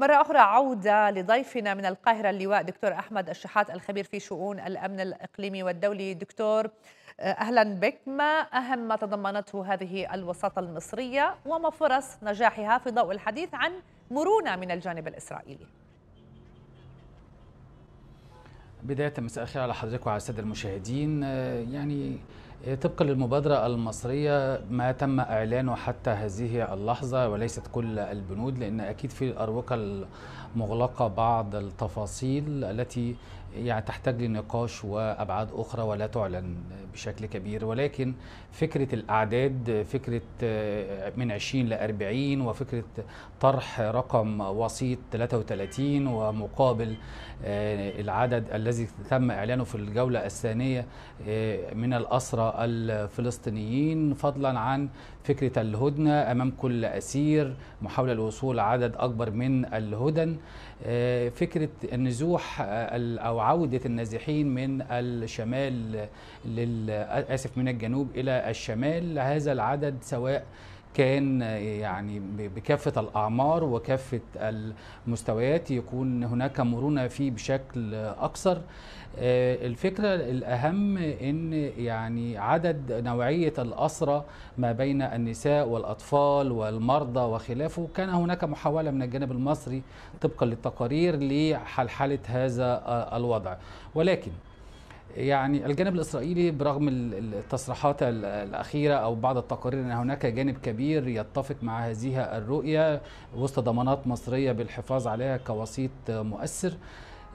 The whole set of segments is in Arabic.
مرة أخرى عودة لضيفنا من القاهرة اللواء دكتور أحمد الشحات الخبير في شؤون الأمن الإقليمي والدولي دكتور آه، أهلا بك ما أهم ما تضمنته هذه الوساطة المصرية وما فرص نجاحها في ضوء الحديث عن مرونة من الجانب الإسرائيلي بداية مساء الخير على حضرتك وعلى السادة المشاهدين آه، يعني طبقا للمبادرة المصرية ما تم إعلانه حتى هذه اللحظة وليست كل البنود لأن أكيد في الأروقة المغلقة بعض التفاصيل التي يعني تحتاج لنقاش وابعاد اخرى ولا تعلن بشكل كبير ولكن فكره الاعداد فكره آه، من 20 ل 40 وفكره طرح رقم وسيط 33 ومقابل آه، العدد الذي تم اعلانه في الجوله الثانيه آه، من الاسرى الفلسطينيين فضلا عن فكره الهدنه امام كل اسير محاوله الوصول عدد اكبر من الهدن آه، فكرة النزوح آه، أو عودة النازحين من الشمال لل... آه، آسف من الجنوب إلى الشمال هذا العدد سواء كان يعني بكافه الاعمار وكافه المستويات يكون هناك مرونه فيه بشكل اكثر آه، الفكره الاهم ان يعني عدد نوعيه الاسرى ما بين النساء والاطفال والمرضى وخلافه كان هناك محاوله من الجانب المصري طبقا للتقارير لحلحله هذا آه، الوضع ولكن يعني الجانب الإسرائيلي برغم التصريحات الأخيرة أو بعض التقارير أن هناك جانب كبير يتفق مع هذه الرؤية وسط ضمانات مصرية بالحفاظ عليها كوسيط مؤثر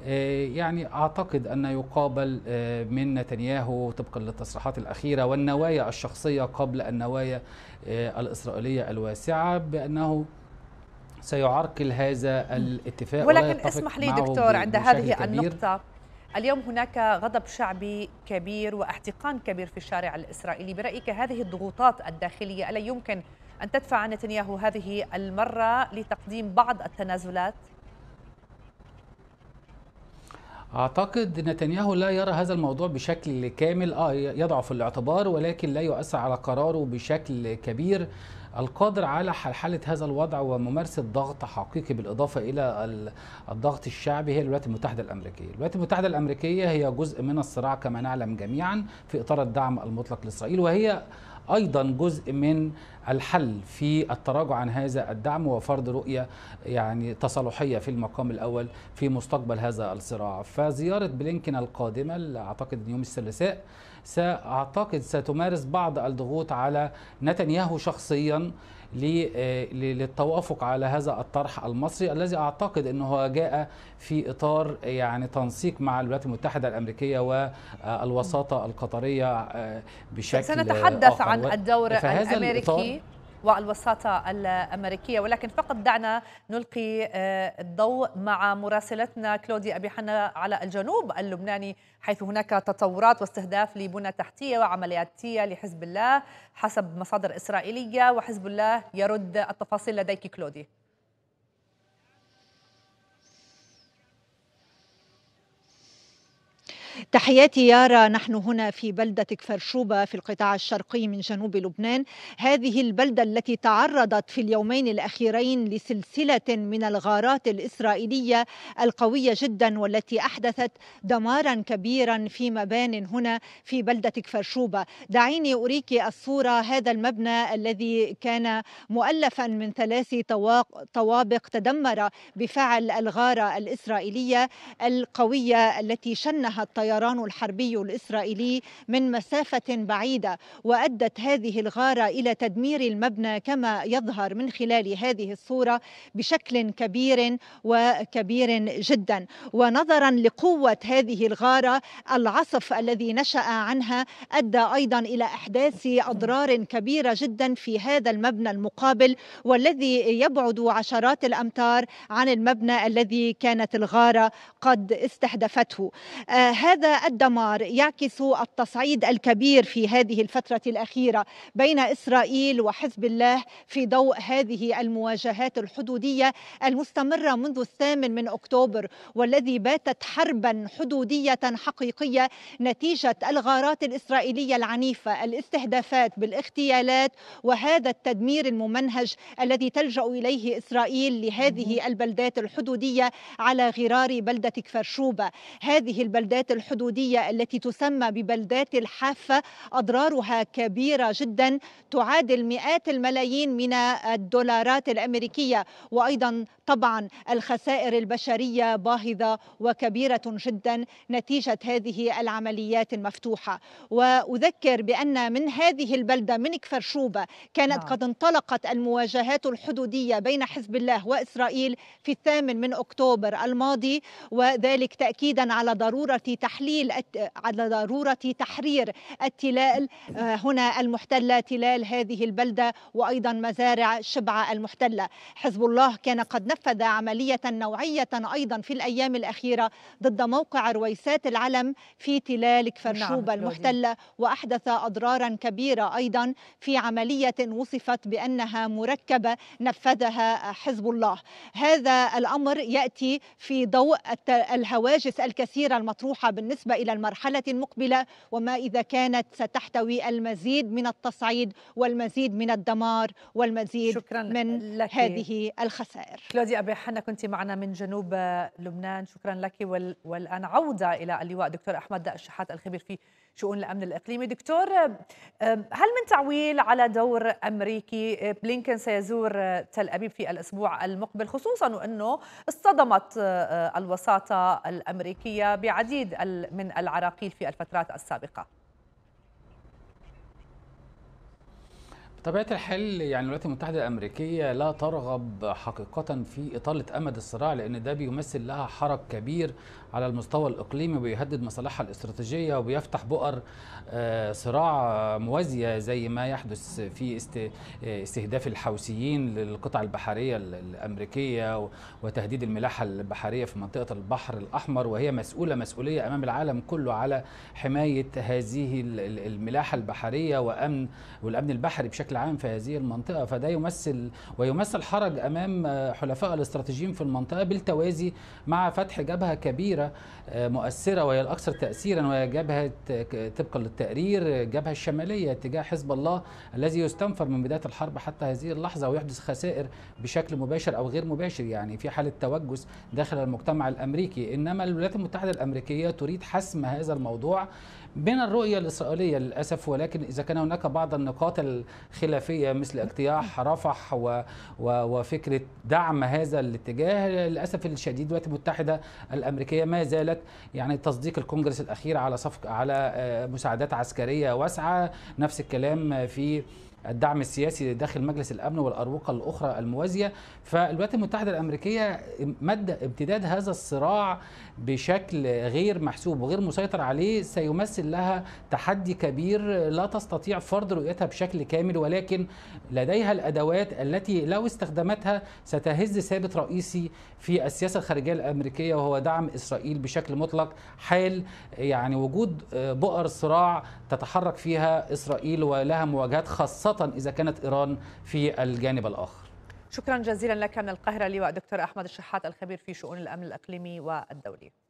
آه، يعني اعتقد ان يقابل آه، من نتنياهو طبقا للتصريحات الاخيره والنوايا الشخصيه قبل النوايا آه، الاسرائيليه الواسعه بانه سيعرقل هذا الاتفاق ولكن اسمح لي دكتور عند هذه النقطه اليوم هناك غضب شعبي كبير واحتقان كبير في الشارع الإسرائيلي برأيك هذه الضغوطات الداخلية ألا يمكن أن تدفع نتنياهو هذه المرة لتقديم بعض التنازلات؟ اعتقد نتنياهو لا يرى هذا الموضوع بشكل كامل اه يضعه في الاعتبار ولكن لا يؤثر على قراره بشكل كبير القادر على حلحلة هذا الوضع وممارسة ضغط حقيقي بالإضافة إلى الضغط الشعبي هي الولايات المتحدة الأمريكية الولايات المتحدة الأمريكية هي جزء من الصراع كما نعلم جميعا في إطار الدعم المطلق لإسرائيل وهي ايضا جزء من الحل في التراجع عن هذا الدعم وفرض رؤيه يعني تصالحيه في المقام الاول في مستقبل هذا الصراع فزياره بلينكن القادمه اعتقد يوم الثلاثاء سأعتقد ستمارس بعض الضغوط على نتنياهو شخصياً للتوافق على هذا الطرح المصري الذي اعتقد انه جاء في اطار يعني تنسيق مع الولايات المتحده الامريكيه والوساطه القطريه آه، بشكل سنتحدث آخر. عن الدور الامريكي والوساطة الأمريكية ولكن فقط دعنا نلقي آه، الضوء مع مراسلتنا كلودي أبي حنا على الجنوب اللبناني حيث هناك تطورات واستهداف لبنى تحتية وعملياتية لحزب الله حسب مصادر إسرائيلية وحزب الله يرد التفاصيل لديك كلودي تحياتي يارا نحن هنا في بلدة كفرشوبة في القطاع الشرقي من جنوب لبنان هذه البلدة التي تعرضت في اليومين الأخيرين لسلسلة من الغارات الإسرائيلية القوية جدا والتي أحدثت دمارا كبيرا في مبان هنا في بلدة كفرشوبة دعيني أريك الصورة هذا المبنى الذي كان مؤلفا من ثلاث طوابق تدمر بفعل الغارة الإسرائيلية القوية التي شنها الطريق الطيران الحربي الإسرائيلي من مسافة بعيدة وأدت هذه الغارة إلى تدمير المبنى كما يظهر من خلال هذه الصورة بشكل كبير وكبير جدا ونظرا لقوة هذه الغارة العصف الذي نشأ عنها أدى أيضا إلى أحداث أضرار كبيرة جدا في هذا المبنى المقابل والذي يبعد عشرات الأمتار عن المبنى الذي كانت الغارة قد استهدفته آه هذا الدمار يعكس التصعيد الكبير في هذه الفترة الأخيرة بين إسرائيل وحزب الله في ضوء هذه المواجهات الحدودية المستمرة منذ الثامن من أكتوبر والذي باتت حربا حدودية حقيقية نتيجة الغارات الإسرائيلية العنيفة الاستهدافات بالاغتيالات وهذا التدمير الممنهج الذي تلجأ إليه إسرائيل لهذه البلدات الحدودية على غرار بلدة كفرشوبة هذه البلدات الحدودية التي تسمى ببلدات الحافة أضرارها كبيرة جدا تعادل مئات الملايين من الدولارات الأمريكية وأيضا طبعا الخسائر البشريه باهظه وكبيره جدا نتيجه هذه العمليات المفتوحه واذكر بان من هذه البلده من كفرشوبه كانت نعم. قد انطلقت المواجهات الحدوديه بين حزب الله واسرائيل في الثامن من اكتوبر الماضي وذلك تاكيدا على ضروره تحليل على ضروره تحرير التلال آه، هنا المحتله تلال هذه البلده وايضا مزارع شبعه المحتله حزب الله كان قد نفذ عملية نوعية أيضا في الأيام الأخيرة ضد موقع رويسات العلم في تلال كفرشوبة نعم. المحتلة وأحدث أضرارا كبيرة أيضا في عملية وصفت بأنها مركبة نفذها حزب الله هذا الأمر يأتي في ضوء الهواجس الكثيرة المطروحة بالنسبة إلى المرحلة المقبلة وما إذا كانت ستحتوي المزيد من التصعيد والمزيد من الدمار والمزيد شكرا من لك. هذه الخسائر غادي أبي حنا كنت معنا من جنوب لبنان شكرا لك وال... والآن عودة إلى اللواء دكتور أحمد الشحات الخبير في شؤون الأمن الإقليمي دكتور هل من تعويل على دور أمريكي بلينكن سيزور تل أبيب في الأسبوع المقبل خصوصا وأنه اصطدمت الوساطة الأمريكية بعديد من العراقيل في الفترات السابقة طبيعة الحال يعني الولايات المتحدة الأمريكية لا ترغب حقيقة في إطالة أمد الصراع لأن ده بيمثل لها حرج كبير على المستوى الإقليمي وبيهدد مصالحها الاستراتيجية وبيفتح بؤر آه، صراع موازية زي ما يحدث في استهداف الحوثيين للقطع البحرية الأمريكية وتهديد الملاحة البحرية في منطقة البحر الأحمر وهي مسؤولة مسؤولية أمام العالم كله على حماية هذه الملاحة البحرية وأمن والأمن البحري بشكل بشكل عام في هذه المنطقة فده يمثل ويمثل حرج أمام حلفاء الاستراتيجيين في المنطقة بالتوازي مع فتح جبهة كبيرة آه، مؤثرة وهي الأكثر تأثيرا وهي جبهة طبقا للتقرير الجبهة الشمالية اتجاه حزب الله الذي يستنفر من بداية الحرب حتى هذه اللحظة ويحدث خسائر بشكل مباشر أو غير مباشر يعني في حالة توجس داخل المجتمع الأمريكي إنما الولايات المتحدة الأمريكية تريد حسم هذا الموضوع من الرؤية الإسرائيلية للأسف ولكن إذا كان هناك بعض النقاط خلافيه مثل اجتياح رفح و و وفكره دعم هذا الاتجاه للاسف الشديد الولايات المتحده الامريكيه ما زالت يعني تصديق الكونجرس الاخير على صفق على آه، مساعدات عسكريه واسعه نفس الكلام في الدعم السياسي داخل مجلس الامن والاروقه الاخرى الموازيه فالولايات المتحده الامريكيه مد امتداد هذا الصراع بشكل غير محسوب وغير مسيطر عليه سيمثل لها تحدي كبير لا تستطيع فرض رؤيتها بشكل كامل ولكن لديها الادوات التي لو استخدمتها ستهز ثابت رئيسي في السياسه الخارجيه الامريكيه وهو دعم اسرائيل بشكل مطلق حال يعني وجود بؤر صراع تتحرك فيها اسرائيل ولها مواجهات خاصه خاصة إذا كانت إيران في الجانب الآخر شكرا جزيلا لك من القاهرة لواء دكتور أحمد الشحات الخبير في شؤون الأمن الإقليمي والدولي